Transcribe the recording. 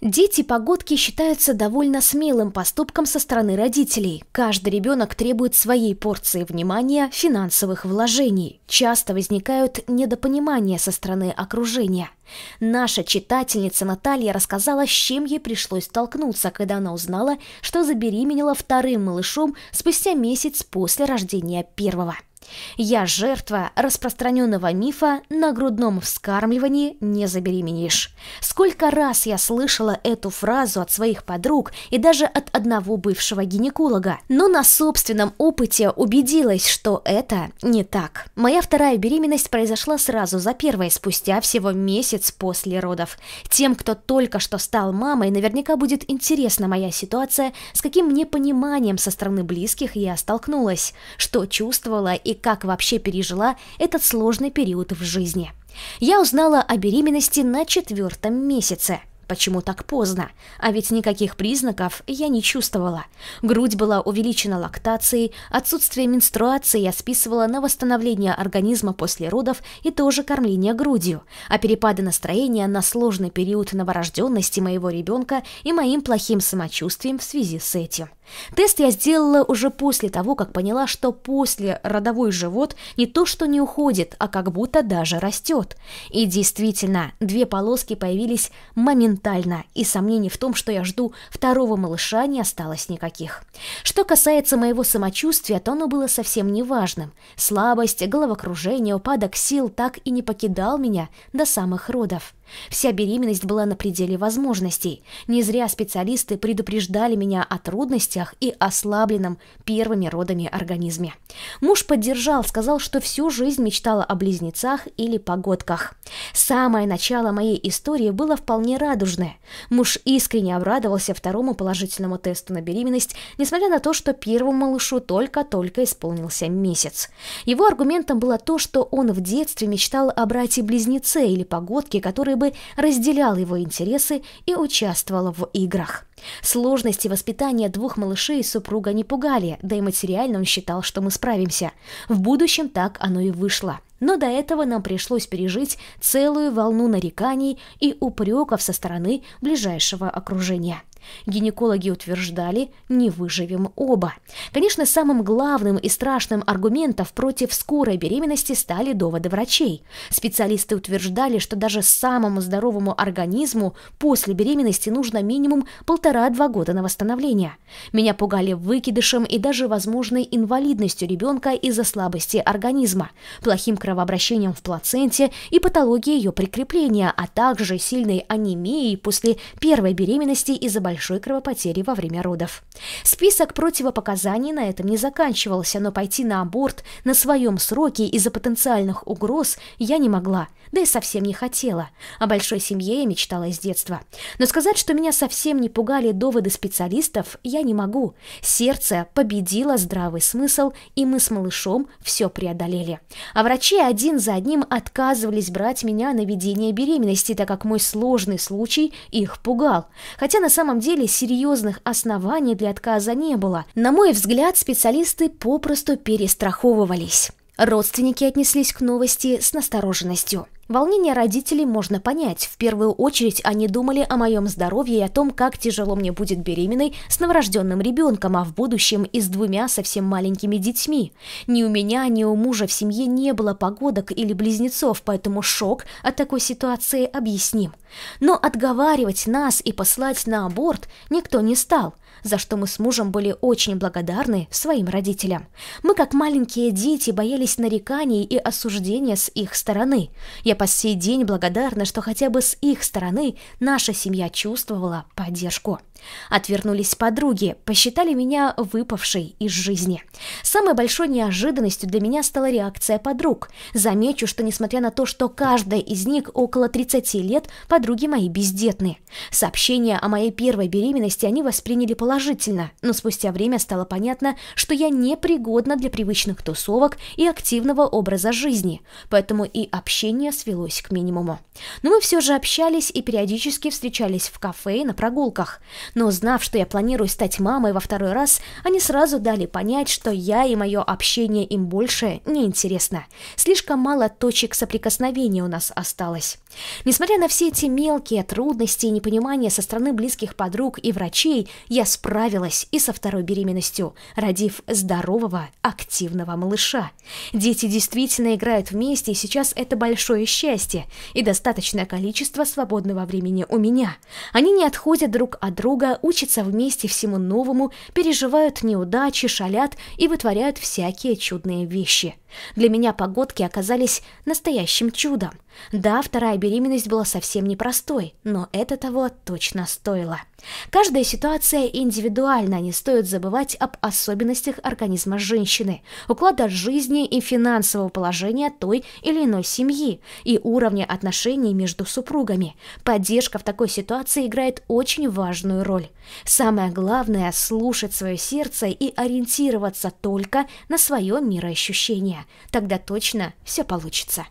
Дети погодки считаются довольно смелым поступком со стороны родителей. Каждый ребенок требует своей порции внимания, финансовых вложений. Часто возникают недопонимания со стороны окружения. Наша читательница Наталья рассказала, с чем ей пришлось столкнуться, когда она узнала, что забеременела вторым малышом спустя месяц после рождения первого. «Я жертва распространенного мифа на грудном вскармливании не забеременеешь». Сколько раз я слышала эту фразу от своих подруг и даже от одного бывшего гинеколога, но на собственном опыте убедилась, что это не так. Моя вторая беременность произошла сразу за первой, спустя всего месяц месяц после родов. Тем, кто только что стал мамой, наверняка будет интересна моя ситуация, с каким непониманием со стороны близких я столкнулась, что чувствовала и как вообще пережила этот сложный период в жизни. Я узнала о беременности на четвертом месяце – Почему так поздно? А ведь никаких признаков я не чувствовала. Грудь была увеличена лактацией, отсутствие менструации я списывала на восстановление организма после родов и тоже кормление грудью, а перепады настроения на сложный период новорожденности моего ребенка и моим плохим самочувствием в связи с этим. Тест я сделала уже после того, как поняла, что после родовой живот не то что не уходит, а как будто даже растет. И действительно, две полоски появились моментально моментально, и сомнений в том, что я жду второго малыша, не осталось никаких. Что касается моего самочувствия, то оно было совсем неважным. Слабость, головокружение, упадок сил так и не покидал меня до самых родов. Вся беременность была на пределе возможностей. Не зря специалисты предупреждали меня о трудностях и ослабленном первыми родами организме. Муж поддержал, сказал, что всю жизнь мечтала о близнецах или погодках. Самое начало моей истории было вполне радужное. Муж искренне обрадовался второму положительному тесту на беременность, несмотря на то, что первому малышу только-только исполнился месяц. Его аргументом было то, что он в детстве мечтал о брате-близнеце или погодке, которые бы разделяла его интересы и участвовал в играх. Сложности воспитания двух малышей супруга не пугали, да и материально он считал, что мы справимся. В будущем так оно и вышло. Но до этого нам пришлось пережить целую волну нареканий и упреков со стороны ближайшего окружения. Гинекологи утверждали, не выживем оба. Конечно, самым главным и страшным аргументом против скорой беременности стали доводы врачей. Специалисты утверждали, что даже самому здоровому организму после беременности нужно минимум полтора-два года на восстановление. Меня пугали выкидышем и даже возможной инвалидностью ребенка из-за слабости организма, плохим кровообращением в плаценте и патологией ее прикрепления, а также сильной анемией после первой беременности и заболевания большой кровопотери во время родов. Список противопоказаний на этом не заканчивался, но пойти на аборт на своем сроке из-за потенциальных угроз я не могла, да и совсем не хотела. О большой семье я мечтала с детства. Но сказать, что меня совсем не пугали доводы специалистов, я не могу. Сердце победило здравый смысл, и мы с малышом все преодолели. А врачи один за одним отказывались брать меня на ведение беременности, так как мой сложный случай их пугал. Хотя на самом самом деле серьезных оснований для отказа не было. На мой взгляд, специалисты попросту перестраховывались. Родственники отнеслись к новости с настороженностью. Волнение родителей можно понять. В первую очередь они думали о моем здоровье и о том, как тяжело мне будет беременной с новорожденным ребенком, а в будущем и с двумя совсем маленькими детьми. Ни у меня, ни у мужа в семье не было погодок или близнецов, поэтому шок от такой ситуации объясним. Но отговаривать нас и послать на аборт никто не стал – за что мы с мужем были очень благодарны своим родителям. Мы, как маленькие дети, боялись нареканий и осуждения с их стороны. Я по сей день благодарна, что хотя бы с их стороны наша семья чувствовала поддержку. Отвернулись подруги, посчитали меня выпавшей из жизни. Самой большой неожиданностью для меня стала реакция подруг. Замечу, что несмотря на то, что каждая из них около 30 лет, подруги мои бездетны. Сообщение о моей первой беременности они восприняли положительно, но спустя время стало понятно, что я непригодна для привычных тусовок и активного образа жизни, поэтому и общение свелось к минимуму. Но мы все же общались и периодически встречались в кафе и на прогулках но узнав, что я планирую стать мамой во второй раз, они сразу дали понять, что я и мое общение им больше не интересно. Слишком мало точек соприкосновения у нас осталось. Несмотря на все эти мелкие трудности и непонимания со стороны близких подруг и врачей, я справилась и со второй беременностью, родив здорового, активного малыша. Дети действительно играют вместе, и сейчас это большое счастье и достаточное количество свободного времени у меня. Они не отходят друг от друга, друга, учатся вместе всему новому, переживают неудачи, шалят и вытворяют всякие чудные вещи – для меня погодки оказались настоящим чудом. Да, вторая беременность была совсем непростой, но это того точно стоило. Каждая ситуация индивидуальна, не стоит забывать об особенностях организма женщины, уклада жизни и финансового положения той или иной семьи и уровня отношений между супругами. Поддержка в такой ситуации играет очень важную роль. Самое главное – слушать свое сердце и ориентироваться только на свое мироощущение. Тогда точно все получится.